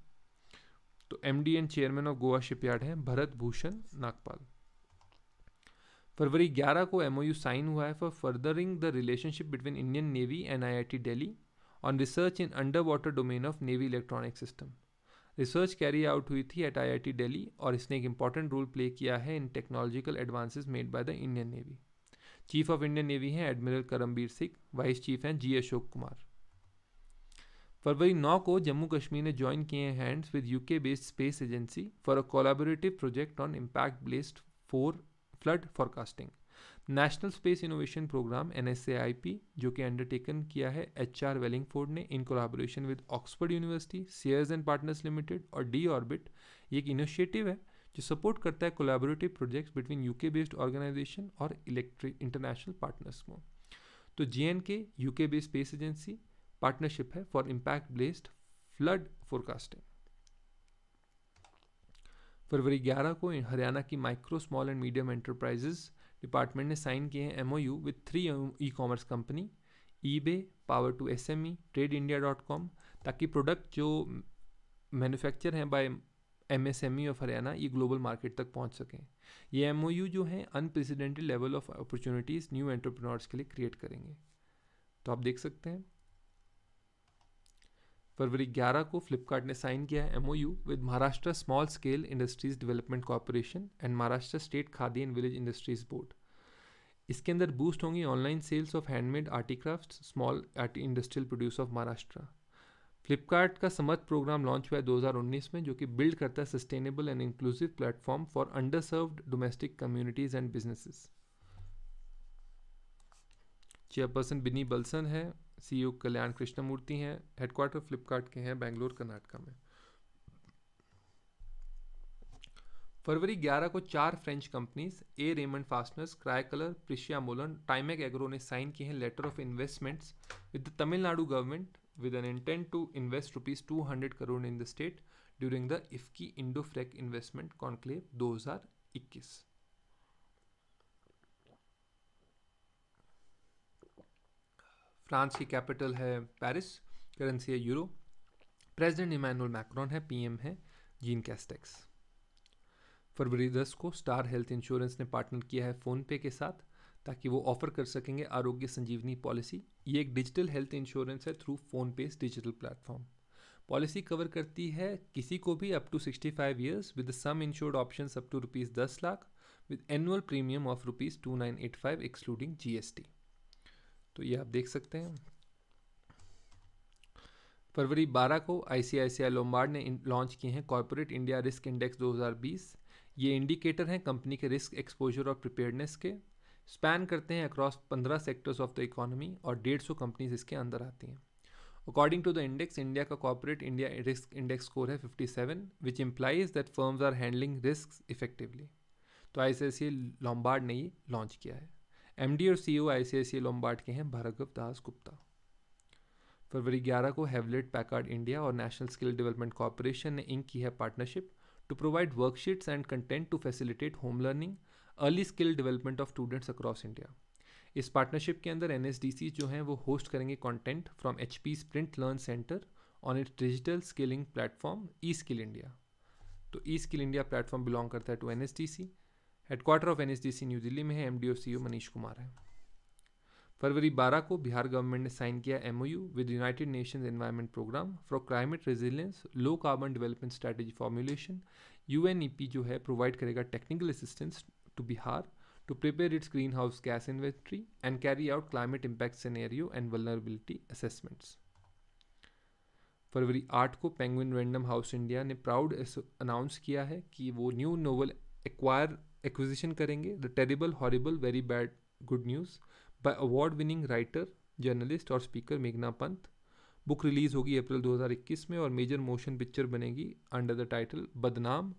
तो M D and chairman of Goa shipyard हैं भरत भूषण नागपाल फरवरी 11 को you sign हुआ है for furthering the relationship between Indian navy and T Delhi on research in under water domain of navy electronic system research carry out हुई थी at T daily और इसने एक important role play किया है in technological advances made by the Indian navy chief of Indian navy हैं admiral Karambir Singh vice chief हैं G Ashok Kumar फरवरी 9 को जम्मू कश्मीर ने ज्वाइन किए hands with UK based space agency for a collaborative project on impact based for flood forecasting national space innovation programme N जो कि undertaken किया है H R Wallingford ने in collaboration with Oxford university Sayers and partners limited और D orbit ये एक initiative है जो सपोर्ट करता है collaborative projects between UK based organisation और इलेक्ट्रिक इंटरनेशनल पार्टनर्स को तो J N K UK based space agency partnership है for impact based flood forecasting फरवरी 11 को हरियाणा की micro small and medium enterprises department ने साइन किए हैं M O U with three e commerce company eBay power to S M E trade India dot com ताकि product जो manufacture हैं by M S M E of Haryana ये global market तक पहुंच सकें ये एम ओ यू जो है unprecedented level of opportunities new entrepreneurs के लिए क्रिएट करेंगे तो आप देख सकते हैं फरवरी 11 को फ्लिपकार्ट ने साइन किया है MOU with Maharashtra small scale industries development corporation and Maharashtra state khadi and village industries board इसके अंदर बूस्ट होंगी online sales of handmade artcraft small industrial produce of Maharashtra Flipkart का समर्थ प्रोग्राम लॉन्च हुआ है 2019 में जो कि बिल्ड करता है sustainable and inclusive platform for underserved domestic communities and businesses chairperson Binny Bansal है C U e Kalyan Krishnamurthy हैं हेडक्वार्टर फ्लिपकार्ट के हैं बेंगलोर कर्नाटका में फरवरी 11 को चार French companies A Raymond fasteners क्रायकलर प्रिशिया मोलन टाइमेक एग्रो ने साइन किए हैं letter of investments with the Tamil Nadu government with an intent to invest rupees two hundred crore in the state during the IFCCI Indo French investment conclave दो हजार इक्कीस France की कैपिटल है पेरिस करेंसी है यूरो प्रेसिडेंट इमानुअल मैक्रोन है PM है Jean Castex फरवरी दस को स्टार हेल्थ इंश्योरेंस ने पार्टनर किया है फ़ोनपे के साथ ताकि वो ऑफर कर सकेंगे आरोग्य संजीवनी पॉलिसी ये एक डिजिटल हेल्थ इंश्योरेंस है through PhonePe digital platform policy cover करती है किसी को भी up to sixty five years with sum insured option up to rupees दस lakh with annual premium of rupees two nine eight five excluding G S T तो ये आप देख सकते हैं फरवरी 12 को आईसीआईसीआई लोम्बार्ड ने लॉन्च किए हैं कॉरपोरेट इंडिया रिस्क इंडेक्स 2020 ये इंडिकेटर हैं कंपनी के रिस्क एक्सपोजर और प्रिपेयरनेस के स्पैन करते हैं across 15 sectors of the economy और 150 कंपनीज इसके अंदर आती हैं according to the index India का corporate India risk index score है 57 which implies that firms are handling risk effectively तो आई सी लॉम्बार्ड ने ये लॉन्च किया है एमडी और सीईओ आईसीआईसीआई लोम्बार्ड के हैं भार्गव दास गुप्ता फरवरी 11 को हेवलेट पैकार्ड इंडिया और नेशनल स्किल डेवलपमेंट कॉरपोरेशन ने इंक की है partnership to provide worksheets and content to facilitate home learning early skill development of students across India इस पार्टनरशिप के अंदर एन जो हैं वो होस्ट करेंगे content from H P sprint learn centre on it digital skilling platform E skill India तो E skill India platform belong करता है to N S D C headquarter of NSDC new Delhi में है MDO CEO Manish Kumar है फरवरी 12 को Bihar government ने sign किया MOU with United Nations environment programme for climate resilience low carbon development strategy formulation UNEP जो है प्रोवाइड करेगा technical assistance to Bihar prepare its green house gas inventory and carry out climate impact scenario and vulnerability assessments फरवरी आठ को Penguin Random House India ने proud announce किया है कि वो न्यू नोवल एक्वायर एक्विजिशन करेंगे the terrible horrible very bad good news by award winning writer journalist और स्पीकर मेघना पंत बुक रिलीज़ होगी अप्रैल 2021 में और मेजर मोशन पिक्चर बनेगी under the title Badnaam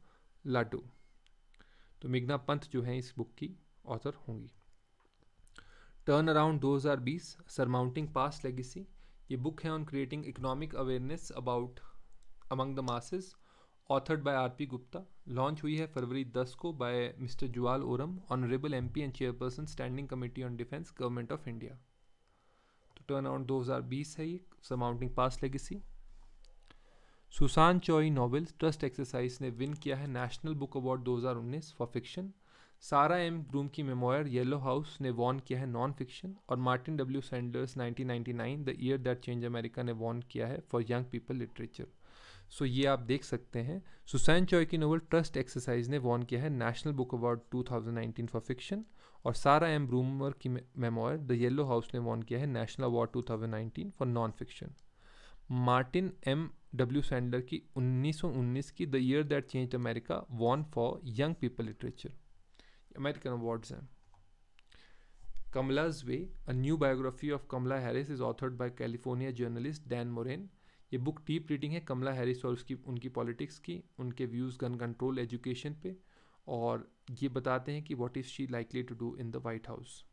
Laddoo तो मेघना पंत जो हैं इस बुक की ऑथर होंगी turn around 2020 surmounting past legacy ये बुक है on creating economic awareness about among the masses authored by R P Gupta launch हुई है फरवरी 10 को by mister Jual Oram honourable MP and chairperson standing committee on defence government of India तो turn around two है ये surmounting past legacy Susan Choi novel's trust exercise ने win किया है national book award 2019 for fiction Sarah M Groom की memoir yellow house ने won किया है नॉन फिक्शन और Martin W Sanders 1999 the year that change America ने won किया है for young people literature so ये आप देख सकते हैं सुसैन चॉय की नोवल ट्रस्ट एक्सरसाइज ने वॉन किया है national book award 2019 for fiction और सारा एम ब्रूमर की मेमोर द येलो हाउस ने वॉन किया है national award 2019 for non fiction Martin M W Sandler की 1919 की the year that change America won for young people literature American awards हैं Kamala's way a new biography of Kamala Harris is authored by California journalist Dan Morain ये book deep reading है Kamala Harris और उसकी उनकी politics की उनके व्यूज़ गन कंट्रोल एजुकेशन पे और ये बताते हैं कि what is she likely to do in the White House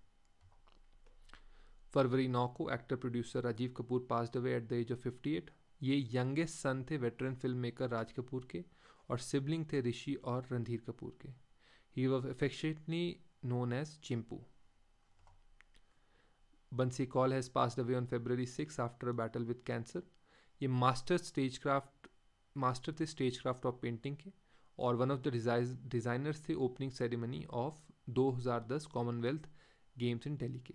फरवरी नौ को actor producer Rajiv Kapoor pass away at the age of fifty eight ये यंगेस्ट सन थे veteran film maker Raj Kapoor के और सिबलिंग थे ऋषि और रणधीर कपूर के he was affectionately known as Chimpu Bansi Kaul has pass away on February six after a battle with cancer ये master stage craft master थे stage craft of painting के और वन ऑफ द डिज़ाइनर्स थे opening ceremony of 2010 Commonwealth Games in Delhi के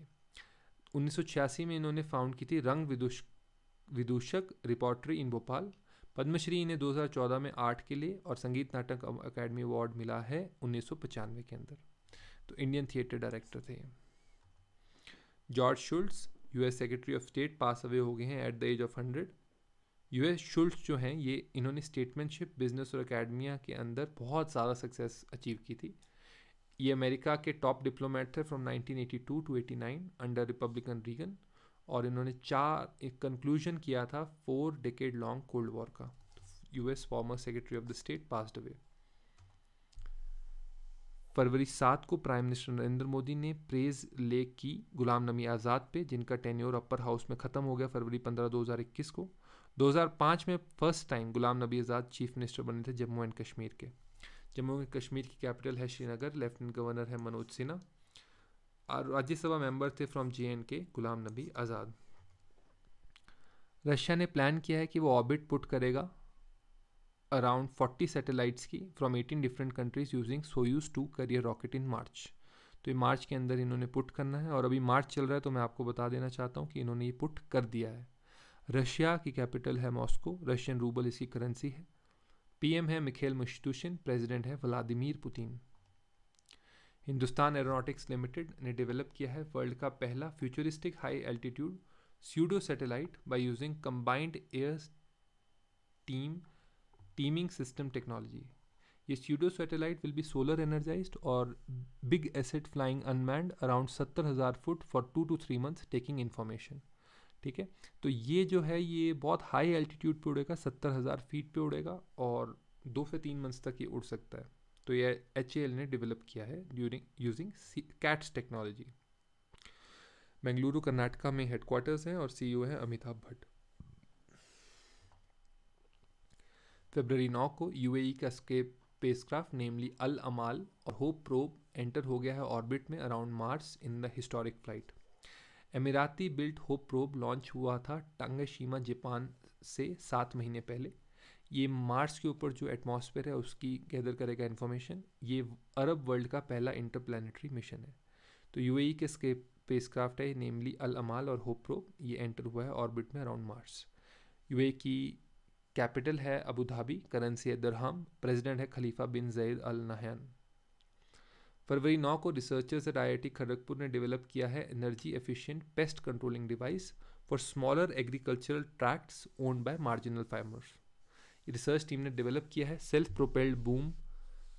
1986 में इन्होंने found की थी रंग विदुष विदूषक रिपोर्टरी इन भोपाल पद्मश्री इन्हें 2014 में आर्ट के लिए और संगीत नाटक अकेडमी अवार्ड मिला है उन्नीस के अंदर तो इंडियन थिएटर डायरेक्टर थे George Shultz US secretary of state pass away हो गए हैं at the age of hundred US Shultz जो हैं ये इन्होंने स्टेटमेंटशिप बिजनेस और अकेडमिया के अंदर बहुत ज़्यादा सक्सेस अचीव की थी ये अमेरिका के टॉप डिप्लोमेट थे from 1982 to 89 under Republican Reagan और इन्होंने चार एक कंक्लूजन किया था four decade long cold war का US former secretary of the state pass away फरवरी सात को प्राइम मिनिस्टर नरेंद्र मोदी ने प्रेज लेक की गुलाम नबी आज़ाद पे जिनका टेन्योर अपर हाउस में ख़त्म हो गया फरवरी पंद्रह दो हज़ार इक्कीस को 2005 में फर्स्ट टाइम गुलाम नबी आज़ाद चीफ मिनिस्टर बने थे जम्मू एंड कश्मीर के जम्मू एंड कश्मीर की कैपिटल है श्रीनगर लेफ्टिनेंट गवर्नर है मनोज सिन्हा और राज्यसभा मेंबर थे from J and K Ghulam नबी आज़ाद रशिया ने प्लान किया है कि वो ऑर्बिट पुट करेगा अराउंड 40 सैटेलाइट्स की from 18 different countries using Soyuz two carrier rocket in March तो ये मार्च के अंदर इन्होंने पुट करना है और अभी मार्च चल रहा है तो मैं आपको बता देना चाहता हूँ कि इन्होंने ये पुट कर दिया है रशिया की कैपिटल है मॉस्को रशियन रूबल इसकी करेंसी है पीएम है मिखेल मुश्तुशिन प्रेसिडेंट है Vladimir Putin Hindustan aeronautics limited ने डेवलप किया है वर्ल्ड का पहला futuristic high altitude pseudo satellite by using combined air team teaming system technology ये pseudo satellite will be solar energise और big asset flying unmanned around सत्तर हज़ार foot for two to three months taking information ठीक है तो ये जो है ये बहुत हाई एल्टीट्यूड पे उड़ेगा सत्तर हज़ार फीट पे उड़ेगा और दो से तीन मंथ्स तक ये उड़ सकता है तो ये एच ने डेवलप किया है during using CATS technology Bengaluru Karnataka में हेडक्वार्टर्स हैं और सीईओ e हैं अमिताभ भट्ट फेबररी नौ को यूएई e का स्केप स्पेसक्राफ्ट नेमली अल अमाल और होप प्रोब एंटर हो गया है ऑर्बिट में around Mars in the historic flight Emirati built hope probe launch हुआ था शीमा जापान से सात महीने पहले ये मार्स के ऊपर जो एटमॉस्फेयर है उसकी गैदर करेगा इन्फॉर्मेशन ये अरब वर्ल्ड का पहला इंटरप्लानटरी मिशन है तो यूएई e के स्पेसक्राफ्ट है नेमली अल अमाल और होप प्रोब ये एंटर हुआ है ऑर्बिट में अराउंड मार्स यूएई की कैपिटल है अबू धाबी करेंसी है दरहम प्रेसिडेंट है खलीफा बिन जैद अल नहयान फरवरी नौ को रिसर्चर्स एट आईआईटी खड़गपुर ने डेवलप किया है energy efficient pest controlling device for smaller agricultural tracts owned by marginal farmers research team ने डेवलप किया है self propelled boom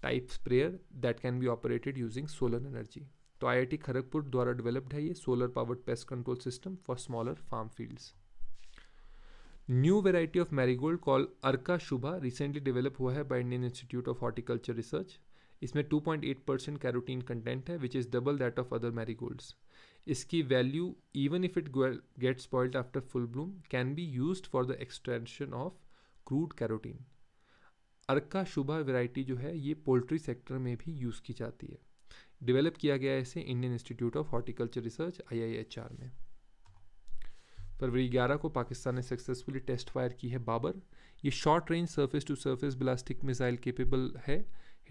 type sprayer that can be operated using solar energy तो IIT Kharagpur द्वारा developed है ये solar powered pest control system for smaller farm fields new variety of marigold call Arka Shubha recently develop हुआ है by Indian institute of horticulture research इसमें 2.8 percent carotene content है which is double that of other marigolds इसकी value even if it gets spoiled after full bloom can be use for the extension of crude carotene Arka Shubha variety जो है ये poultry sector में भी use की जाती है डिवेलप किया गया है इसे Indian institute of horticulture research IIHR में फरवरी 11 को पाकिस्तान ने सक्सेसफुली टेस्ट फायर की है बाबर ये short range surface to surface ballistic missile capable है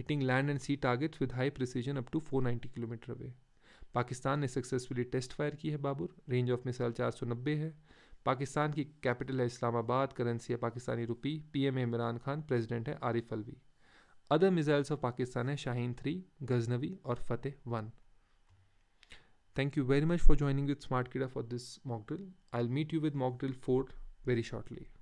hitting land and sea targets with high precision up to 490 kilometre away Pakistan ने सक्सेसफुली टेस्ट फायर की है बाबुर रेंज ऑफ मिसाइल 490 है पाकिस्तान की कैपिटल है इस्लामाबाद करेंसी है Pakistani rupee PM Imran Khan president है Arif Alvi other missiles of Pakistan है शाहीन थ्री गजनवी और Fateh one Thank you very much for joining with SmartKida for this mock drill. I'll meet you with mock drill 4 very shortly.